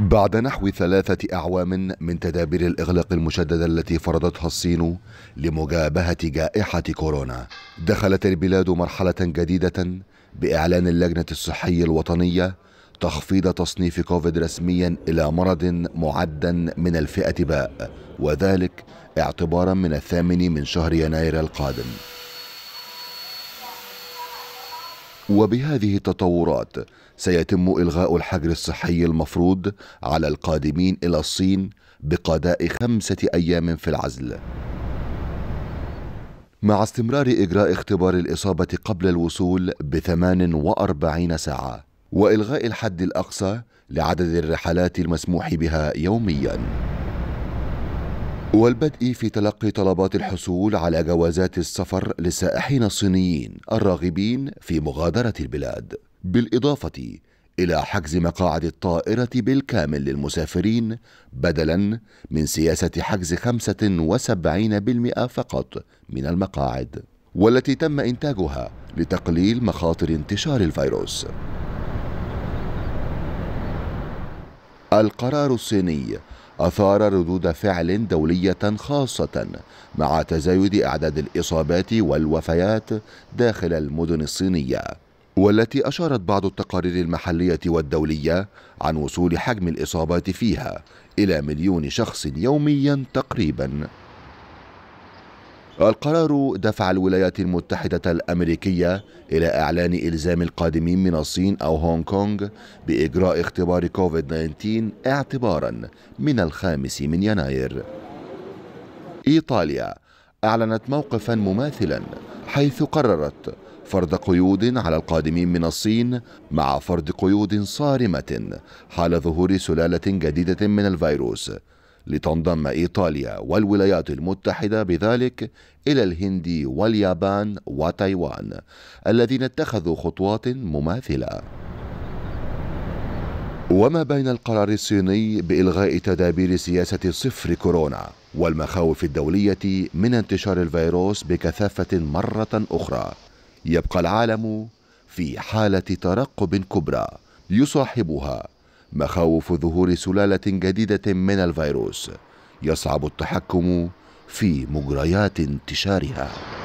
بعد نحو ثلاثة أعوام من تدابير الإغلاق المشددة التي فرضتها الصين لمجابهة جائحة كورونا دخلت البلاد مرحلة جديدة بإعلان اللجنة الصحية الوطنية تخفيض تصنيف كوفيد رسميا إلى مرض معدا من الفئة باء وذلك اعتبارا من الثامن من شهر يناير القادم وبهذه التطورات سيتم إلغاء الحجر الصحي المفروض على القادمين إلى الصين بقضاء خمسة أيام في العزل مع استمرار إجراء اختبار الإصابة قبل الوصول بثمان وأربعين ساعة وإلغاء الحد الأقصى لعدد الرحلات المسموح بها يومياً والبدء في تلقي طلبات الحصول على جوازات السفر للسائحين الصينيين الراغبين في مغادرة البلاد بالإضافة إلى حجز مقاعد الطائرة بالكامل للمسافرين بدلا من سياسة حجز 75% فقط من المقاعد والتي تم إنتاجها لتقليل مخاطر انتشار الفيروس القرار الصيني أثار ردود فعل دولية خاصة مع تزايد أعداد الإصابات والوفيات داخل المدن الصينية والتي أشارت بعض التقارير المحلية والدولية عن وصول حجم الإصابات فيها إلى مليون شخص يوميا تقريباً القرار دفع الولايات المتحدة الأمريكية إلى إعلان إلزام القادمين من الصين أو هونغ كونغ بإجراء اختبار كوفيد-19 اعتبارا من الخامس من يناير إيطاليا أعلنت موقفا مماثلا حيث قررت فرض قيود على القادمين من الصين مع فرض قيود صارمة حال ظهور سلالة جديدة من الفيروس لتنضم إيطاليا والولايات المتحدة بذلك إلى الهند واليابان وتايوان الذين اتخذوا خطوات مماثلة وما بين القرار الصيني بإلغاء تدابير سياسة صفر كورونا والمخاوف الدولية من انتشار الفيروس بكثافة مرة أخرى يبقى العالم في حالة ترقب كبرى يصاحبها مخاوف ظهور سلاله جديده من الفيروس يصعب التحكم في مجريات انتشارها